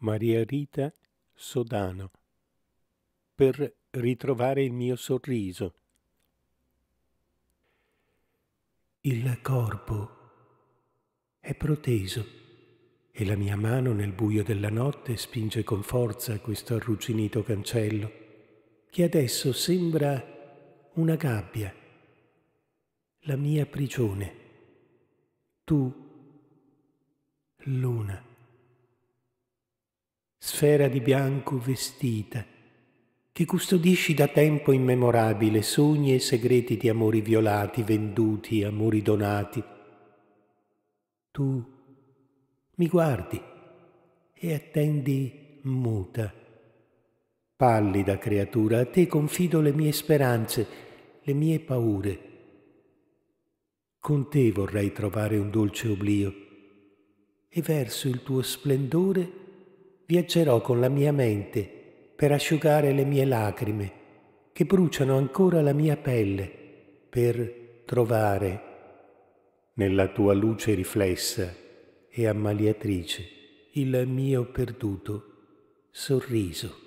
Maria Rita Sodano per ritrovare il mio sorriso. Il corpo è proteso e la mia mano nel buio della notte spinge con forza questo arrugginito cancello che adesso sembra una gabbia, la mia prigione. Tu, luna sfera di bianco vestita, che custodisci da tempo immemorabile sogni e segreti di amori violati, venduti, amori donati. Tu mi guardi e attendi muta. Pallida creatura, a te confido le mie speranze, le mie paure. Con te vorrei trovare un dolce oblio e verso il tuo splendore viaggerò con la mia mente per asciugare le mie lacrime che bruciano ancora la mia pelle per trovare nella tua luce riflessa e ammaliatrice il mio perduto sorriso.